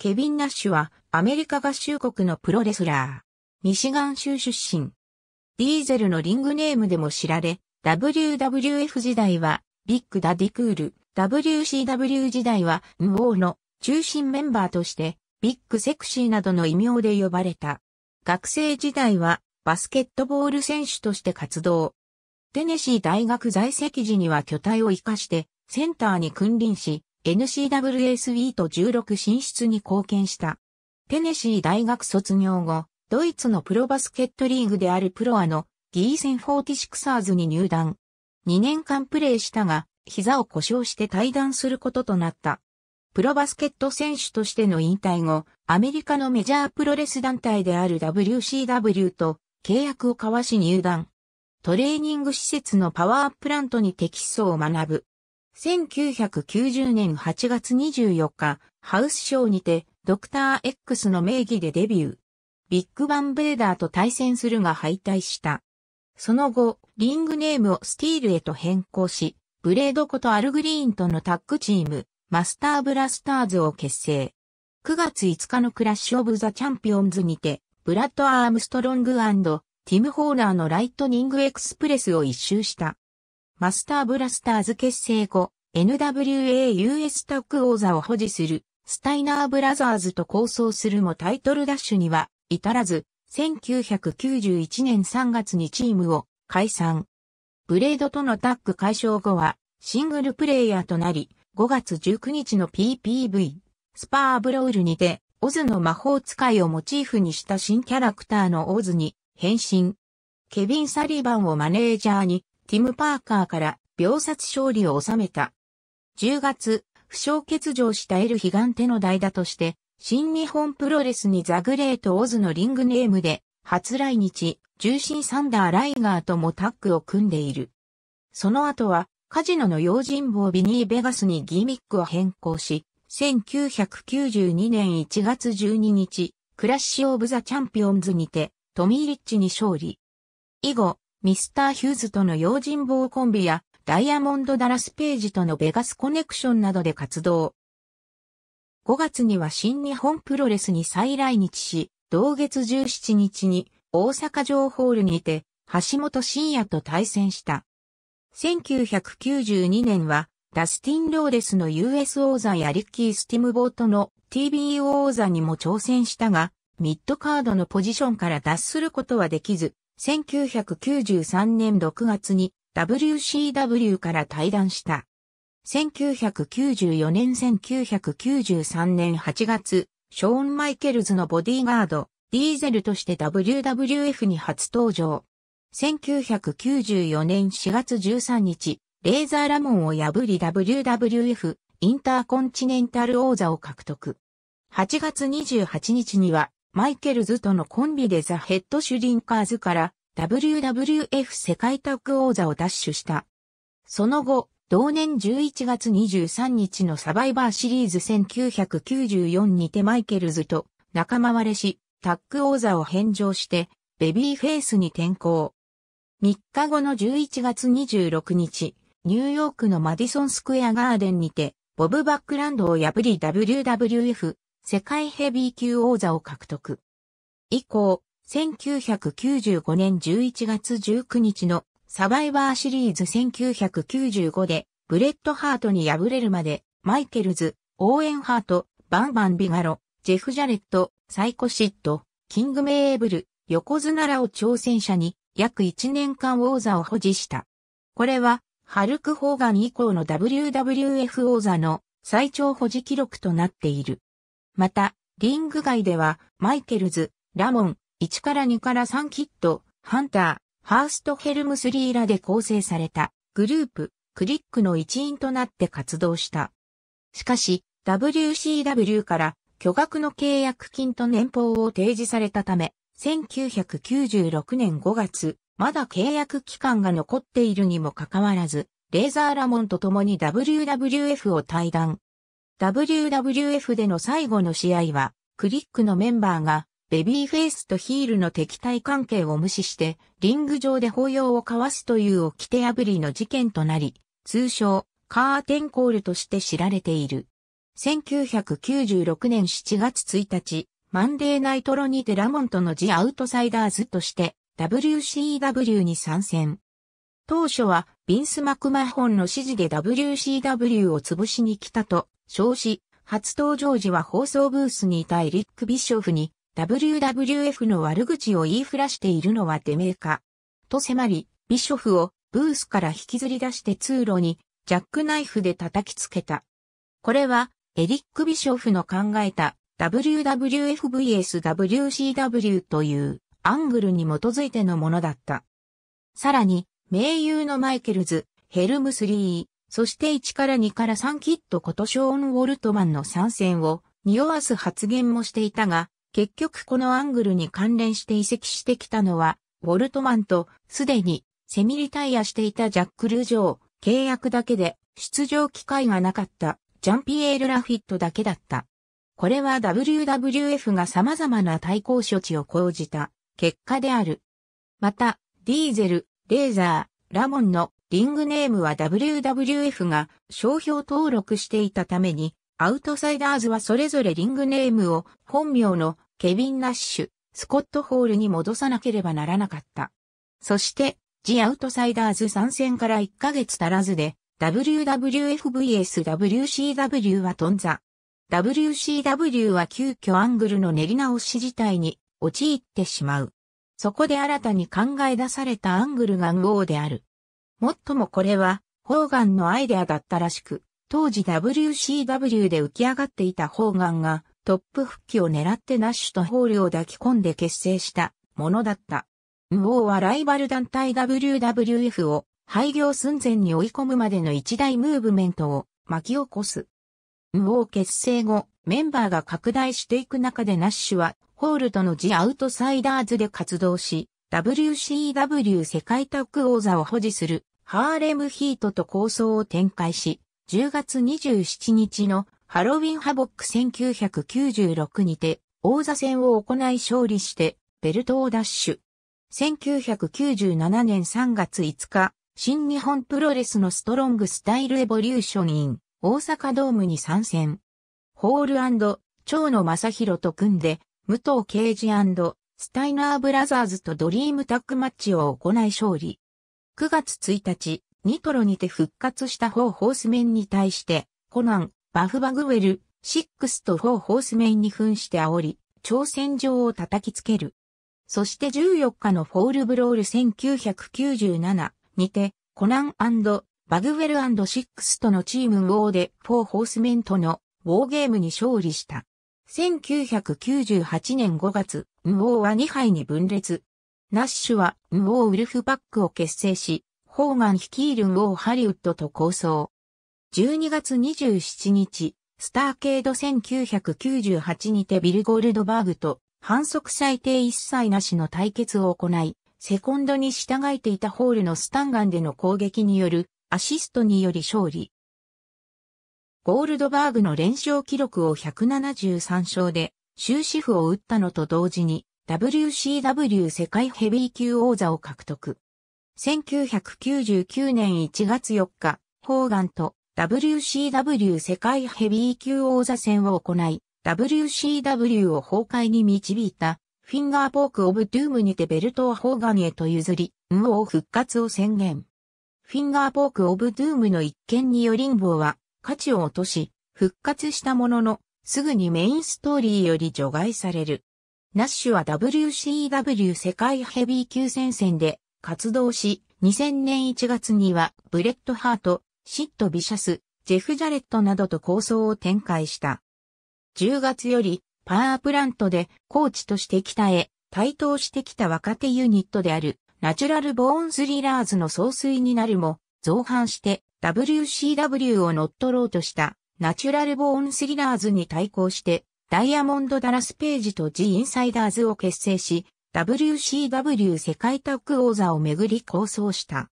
ケビン・ナッシュはアメリカ合衆国のプロレスラー。ミシガン州出身。ディーゼルのリングネームでも知られ、WWF 時代はビッグ・ダ・ディクール、WCW 時代はムウーの中心メンバーとしてビッグ・セクシーなどの異名で呼ばれた。学生時代はバスケットボール選手として活動。テネシー大学在籍時には巨体を活かしてセンターに君臨し、n c w a スイート16進出に貢献した。テネシー大学卒業後、ドイツのプロバスケットリーグであるプロアのギーセン46サーズに入団。2年間プレーしたが、膝を故障して退団することとなった。プロバスケット選手としての引退後、アメリカのメジャープロレス団体である WCW と契約を交わし入団。トレーニング施設のパワープラントにテキストを学ぶ。1990年8月24日、ハウスショーにて、ドクター X の名義でデビュー。ビッグバンベーダーと対戦するが敗退した。その後、リングネームをスティールへと変更し、ブレードことアルグリーンとのタッグチーム、マスターブラスターズを結成。9月5日のクラッシュオブザチャンピオンズにて、ブラッド・アームストロングティム・ホーラーのライトニング・エクスプレスを一周した。マスターブラスターズ結成後、NWA-US タッグ王座を保持する、スタイナーブラザーズと構想するもタイトルダッシュには至らず、1991年3月にチームを解散。ブレードとのタッグ解消後はシングルプレイヤーとなり、5月19日の PPV、スパーブロールにて、オズの魔法使いをモチーフにした新キャラクターのオズに変身。ケビン・サリバンをマネージャーにティム・パーカーから秒殺勝利を収めた。10月、負傷欠場したエル・ヒガンテの代打として、新日本プロレスにザグレート・オズのリングネームで、初来日、重心サンダー・ライガーともタッグを組んでいる。その後は、カジノの用心棒ビニー・ベガスにギミックを変更し、1992年1月12日、クラッシュ・オブ・ザ・チャンピオンズにて、トミー・リッチに勝利。以後、ミスター・ヒューズとの用心棒コンビや、ダイヤモンド・ダラス・ページとのベガスコネクションなどで活動。5月には新日本プロレスに再来日し、同月17日に大阪城ホールにて、橋本真也と対戦した。1992年は、ダスティン・ローレスの US 王座やリッキー・スティムボートの TBO 王座にも挑戦したが、ミッドカードのポジションから脱することはできず、1993年6月に WCW から退団した。1994年1993年8月、ショーン・マイケルズのボディーガード、ディーゼルとして WWF に初登場。1994年4月13日、レーザーラモンを破り WWF インターコンチネンタル王座を獲得。8月28日にはマイケルズとのコンビでザ・ヘッド・シュリンカーズから WWF 世界タッグ王座を奪取した。その後、同年11月23日のサバイバーシリーズ1994にてマイケルズと仲間割れし、タッグ王座を返上して、ベビーフェイスに転向。3日後の11月26日、ニューヨークのマディソンスクエアガーデンにて、ボブ・バックランドを破り WWF 世界ヘビー級王座を獲得。以降、1995年11月19日のサバイバーシリーズ1995でブレッドハートに敗れるまでマイケルズ、オーエンハート、バンバンビガロ、ジェフ・ジャレット、サイコシット、キング・メーブル、横綱らを挑戦者に約1年間王座を保持した。これは、ハルク・ホーガン以降の WWF 王座の最長保持記録となっている。また、リング外では、マイケルズ、ラモン、1から2から3キット、ハンター、ハーストヘルムスリーらで構成されたグループ、クリックの一員となって活動した。しかし、WCW から巨額の契約金と年俸を提示されたため、1996年5月、まだ契約期間が残っているにもかかわらず、レーザーラモンと共に WWF を退団。WWF での最後の試合は、クリックのメンバーが、ベビーフェイスとヒールの敵対関係を無視して、リング上で抱擁を交わすという起手破りの事件となり、通称、カーテンコールとして知られている。1996年7月1日、マンデーナイトロにてラモンとのジ・アウトサイダーズとして WCW に参戦。当初はビンス・マクマホンの指示で WCW を潰しに来たと少子、初登場時は放送ブースにいたエリック・ビショフに WWF の悪口を言いふらしているのはてめえか。と迫り、ビショフをブースから引きずり出して通路にジャックナイフで叩きつけた。これはエリック・ビショフの考えた WWFVSWCW というアングルに基づいてのものだった。さらに、盟友のマイケルズ、ヘルムスリー、そして1から2から3キットことショーン・ウォルトマンの参戦を匂わす発言もしていたが、結局このアングルに関連して移籍してきたのは、ウォルトマンとすでにセミリタイアしていたジャック・ルジョー、契約だけで出場機会がなかったジャンピエール・ラフィットだけだった。これは WWF が様々な対抗処置を講じた結果である。また、ディーゼル、レーザー、ラモンのリングネームは WWF が商標登録していたために、アウトサイダーズはそれぞれリングネームを本名のケビン・ナッシュ、スコット・ホールに戻さなければならなかった。そして、ジ・アウトサイダーズ参戦から1ヶ月足らずで、WWFVSWCW は頓挫。WCW は急遽アングルの練り直し自体に陥ってしまう。そこで新たに考え出されたアングルが無王である。もっともこれは、ホーガンのアイデアだったらしく、当時 WCW で浮き上がっていたホーガンが、トップ復帰を狙ってナッシュとホールを抱き込んで結成したものだった。ムオーはライバル団体 WWF を廃業寸前に追い込むまでの一大ムーブメントを巻き起こす。ムオー結成後、メンバーが拡大していく中でナッシュは、ホールとのジ・アウトサイダーズで活動し、WCW 世界タッグ王座を保持するハーレムヒートと構想を展開し、10月27日のハロウィンハボック1996にて王座戦を行い勝利してベルトを奪取。1997年3月5日、新日本プロレスのストロングスタイルエボリューションイン大阪ドームに参戦。ホール長野正宏と組んで、武藤刑事スタイナーブラザーズとドリームタッグマッチを行い勝利。9月1日、ニトロにて復活した4ホースメンに対して、コナン、バフバグウェル、シックスと4ホースメンに噴して煽り、挑戦状を叩きつける。そして14日のフォールブロール1997にて、コナンバグウェルシックスとのチームウォーで4ホースメンとのウォーゲームに勝利した。1998年5月、ンオーは2杯に分裂。ナッシュは、ンオーウルフパックを結成し、ホーガン率いるンオーハリウッドと構想。12月27日、スターケード1998にてビルゴールドバーグと反則最低一切なしの対決を行い、セコンドに従えていたホールのスタンガンでの攻撃によるアシストにより勝利。ゴールドバーグの連勝記録を173勝で終止符を打ったのと同時に WCW 世界ヘビー級王座を獲得。1999年1月4日、ホーガンと WCW 世界ヘビー級王座戦を行い、WCW を崩壊に導いた、フィンガーポーク・オブ・ドゥームにてベルトをホーガンへと譲り、無王復活を宣言。フィンガーポーク・オブ・ドゥームの一件によりンボーは、価値を落とし、復活したものの、すぐにメインストーリーより除外される。ナッシュは WCW 世界ヘビー級戦線で活動し、2000年1月にはブレッドハート、シット・ビシャス、ジェフ・ジャレットなどと構想を展開した。10月よりパワープラントでコーチとして鍛え、台頭してきた若手ユニットであるナチュラル・ボーン・スリラーズの総帥になるも、造反して WCW を乗っ取ろうとしたナチュラル・ボーン・スリラーズに対抗してダイヤモンド・ダラス・ページと G・ インサイダーズを結成し、WCW 世界タッグ王座をめぐり構想した。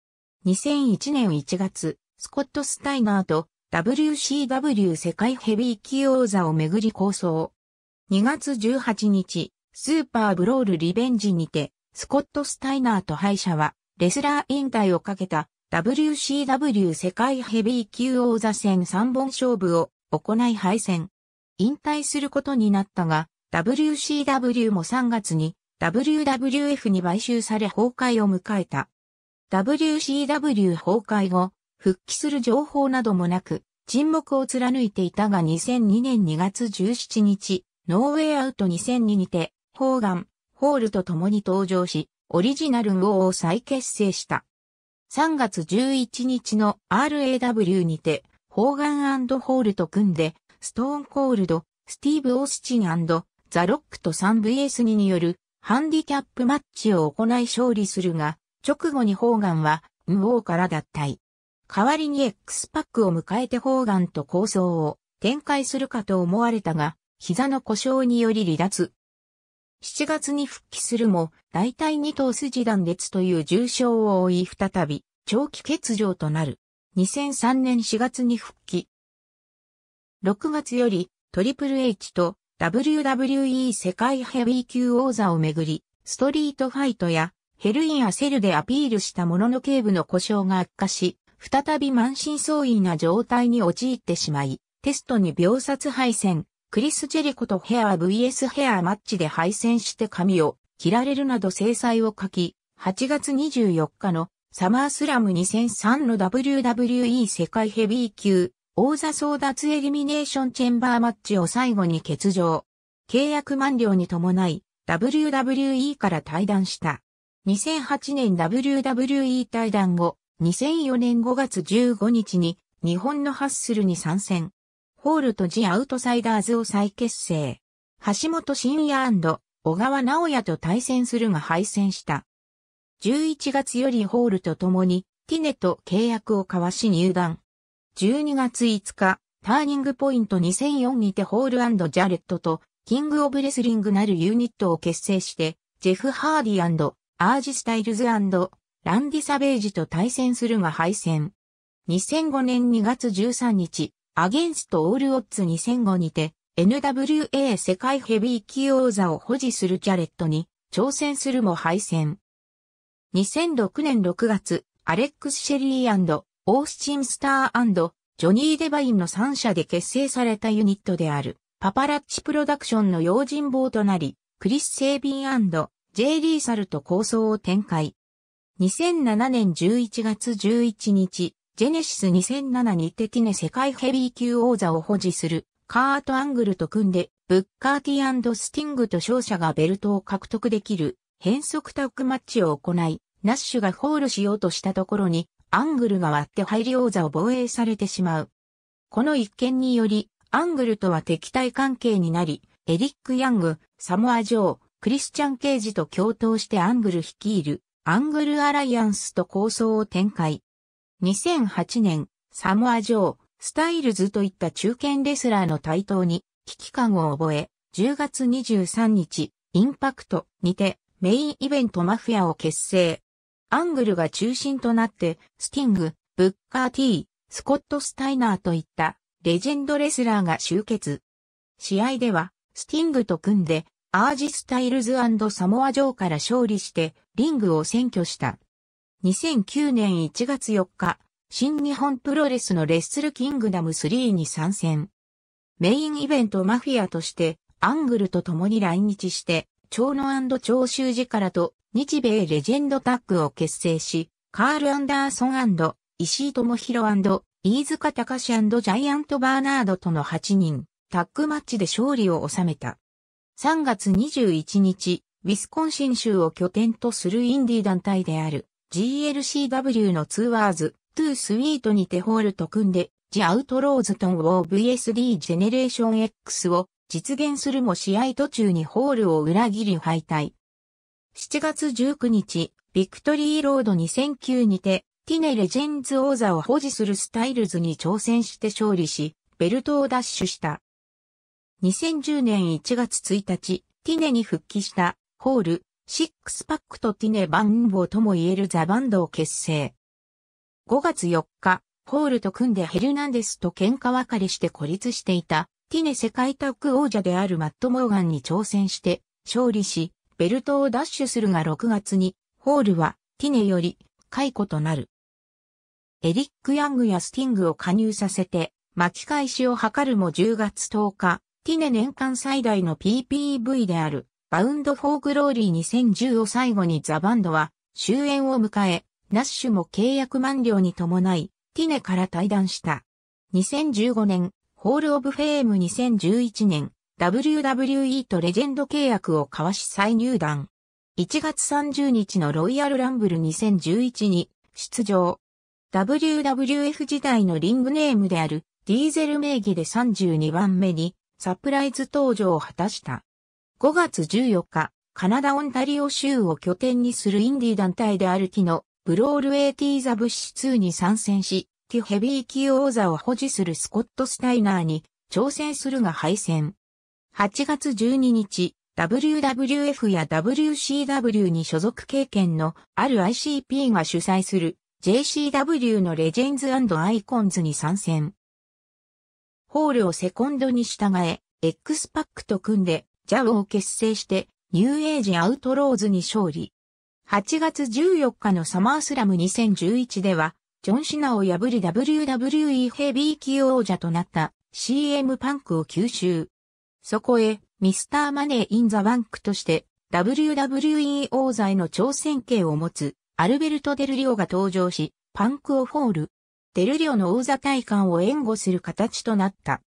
2001年1月、スコット・スタイナーと WCW 世界ヘビー級王座をめぐり構想。2月18日、スーパーブロールリベンジにて、スコット・スタイナーと敗者は、レスラー引退をかけた WCW 世界ヘビー級王座戦3本勝負を行い敗戦。引退することになったが、WCW も3月に WWF に買収され崩壊を迎えた。WCW 崩壊後、復帰する情報などもなく、沈黙を貫いていたが2002年2月17日、ノーウェイアウト2002にて、ホーガン、ホールと共に登場し、オリジナル号を再結成した。3月11日の RAW にて、ホーガンホールと組んで、ストーンコールド、スティーブ・オースチンザ・ロックと 3VS2 によるハンディキャップマッチを行い勝利するが、直後にホーガンは、ム王ーから脱退。代わりに X パックを迎えてホーガンと構想を展開するかと思われたが、膝の故障により離脱。7月に復帰するも、大体二頭筋断裂という重傷を負い再び、長期欠場となる。2003年4月に復帰、6月より、トリプル H と WWE 世界ヘビー級王座をめぐり、ストリートファイトやヘルインアセルでアピールしたものの警部の故障が悪化し、再び満身創痍な状態に陥ってしまい、テストに秒殺敗戦、クリス・ジェリコとヘア VS ヘアマッチで敗戦して髪を切られるなど制裁を書き、8月24日のサマースラム2003の WWE 世界ヘビー級王座争奪エリミネーションチェンバーマッチを最後に欠場。契約満了に伴い、WWE から退団した。2008年 WWE 退団後、2004年5月15日に日本のハッスルに参戦。ホールとジ・アウトサイダーズを再結成。橋本真也小川直也と対戦するが敗戦した。11月よりホールと共にティネと契約を交わし入団。12月5日、ターニングポイント2004にてホールジャレットとキングオブレスリングなるユニットを結成して、ジェフ・ハーディアージ・スタイルズランディ・サベージと対戦するが敗戦。2005年2月13日、アゲンスト・オール・オッズ2005にて、NWA 世界ヘビー級王座を保持するジャレットに挑戦するも敗戦。2006年6月、アレックス・シェリーオースチン・スタージョニー・デバインの3社で結成されたユニットである、パパラッチ・プロダクションの用心棒となり、クリス・セービンジェイ・リーサルと構想を展開。2007年11月11日、ジェネシス2007にてティネ世界ヘビー級王座を保持するカート・アングルと組んで、ブッカーティスティングと勝者がベルトを獲得できる変則タッグマッチを行い、ナッシュがホールしようとしたところにアングルが割って入り王座を防衛されてしまう。この一件により、アングルとは敵対関係になり、エリック・ヤング、サモア・ジョー、クリスチャン・ケージと共闘してアングル率いる、アングル・アライアンスと構想を展開。2008年、サモア・ジョー、スタイルズといった中堅レスラーの台頭に危機感を覚え、10月23日、インパクトにてメインイベントマフィアを結成。アングルが中心となって、スティング、ブッカー T、スコット・スタイナーといったレジェンドレスラーが集結。試合では、スティングと組んで、アージ・スタイルズサモア・ジョーから勝利して、リングを占拠した。2009年1月4日、新日本プロレスのレッスルキングダム3に参戦。メインイベントマフィアとして、アングルと共に来日して、長野長州寺からと日米レジェンドタッグを結成し、カール・アンダーソン石井智弘飯塚隆ジャイアント・バーナードとの8人、タッグマッチで勝利を収めた。3月21日、ウィスコンシン州を拠点とするインディ団体である GLCW のツーワーズ、トゥースイートにてホールと組んで、ジ・アウトローズトンを VSD ジェネレーション X を実現するも試合途中にホールを裏切り敗退。7月19日、ビクトリーロード2009にて、ティネレジェンズ王座を保持するスタイルズに挑戦して勝利し、ベルトを奪取した。2010年1月1日、ティネに復帰したホール、シックスパックとティネバンボとも言えるザバンドを結成。5月4日、ホールと組んでヘルナンデスと喧嘩別れして孤立していたティネ世界タッグ王者であるマット・モーガンに挑戦して、勝利し、ベルトを奪取するが6月に、ホールはティネより解雇となる。エリック・ヤングやスティングを加入させて、巻き返しを図るも10月10日、ティネ年間最大の PPV である、バウンド・フォー・グローリー2010を最後にザ・バンドは終焉を迎え、ナッシュも契約満了に伴い、ティネから退団した。2015年、ホールオブフェーム2011年、WWE とレジェンド契約を交わし再入団。1月30日のロイヤルランブル2011に出場。WWF 時代のリングネームであるディーゼル名義で32番目にサプライズ登場を果たした。5月14日、カナダ・オンタリオ州を拠点にするインディ団体である木のブロール AT ザ・ブッシュ2に参戦し、級ヘビー級王座を保持するスコット・スタイナーに挑戦するが敗戦。8月12日、WWF や WCW に所属経験のある ICP が主催する JCW のレジェンズアイコンズに参戦。ホールをセコンドに従え、X パックと組んで、ジャオを結成して、ニューエイジアウトローズに勝利。8月14日のサマースラム2011では、ジョン・シナを破り WWE ヘビー級王者となった CM パンクを吸収。そこへ、ミスターマネー・イン・ザ・バンクとして、WWE 王座への挑戦権を持つ、アルベルト・デルリオが登場し、パンクをフォール。デルリオの王座体感を援護する形となった。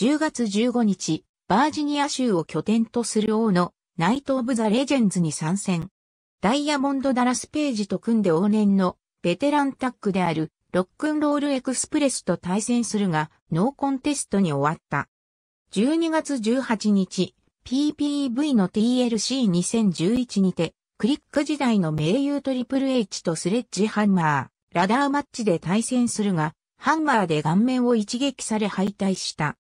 10月15日、バージニア州を拠点とする王のナイト・オブ・ザ・レジェンズに参戦。ダイヤモンド・ダラス・ページと組んで往年のベテランタッグであるロックンロールエクスプレスと対戦するが、ノーコンテストに終わった。12月18日、PPV の TLC2011 にて、クリック時代の名優トリプル H とスレッジハンマー、ラダーマッチで対戦するが、ハンマーで顔面を一撃され敗退した。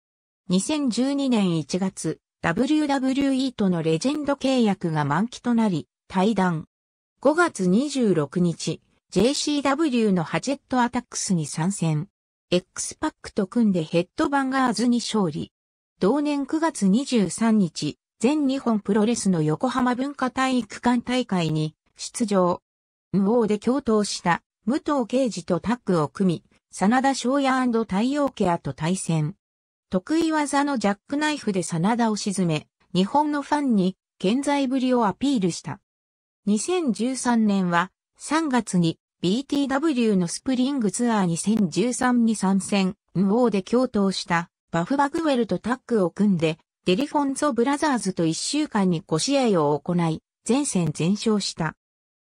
2012年1月、WWE とのレジェンド契約が満期となり、対談。5月26日、JCW のハジェットアタックスに参戦。X パックと組んでヘッドバンガーズに勝利。同年9月23日、全日本プロレスの横浜文化体育館大会に出場。無王で共闘した武藤敬司とタッグを組み、真田翔也太陽ケアと対戦。得意技のジャックナイフで真田を沈め、日本のファンに健在ぶりをアピールした。2013年は3月に BTW のスプリングツアー2013に参戦、ン王で共闘したバフ・バグウェルとタッグを組んで、デリフォンゾ・ブラザーズと1週間に5試合を行い、全戦全勝した。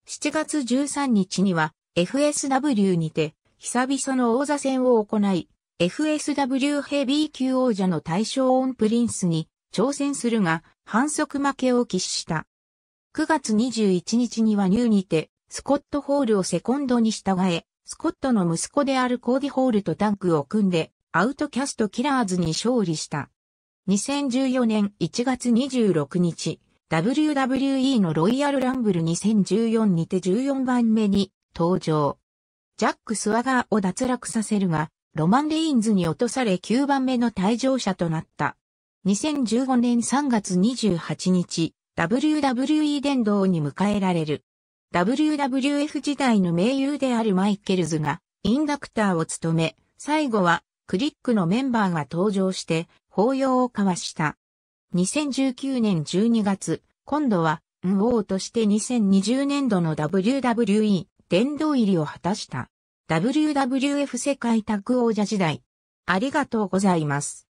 7月13日には FSW にて久々の王座戦を行い、FSW ヘビー級王者の大将オンプリンスに挑戦するが反則負けを喫した。9月21日にはニューにてスコット・ホールをセコンドに従え、スコットの息子であるコーディ・ホールとタンクを組んで、アウトキャスト・キラーズに勝利した。2014年1月26日、WWE のロイヤルランブル2014にて14番目に登場。ジャック・スワガーを脱落させるが、ロマン・レインズに落とされ9番目の退場者となった。2015年3月28日、WWE 殿堂に迎えられる。WWF 時代の盟友であるマイケルズがインダクターを務め、最後はクリックのメンバーが登場して抱擁を交わした。2019年12月、今度は、ン王として2020年度の WWE 殿堂入りを果たした。WWF 世界タッグ王者時代。ありがとうございます。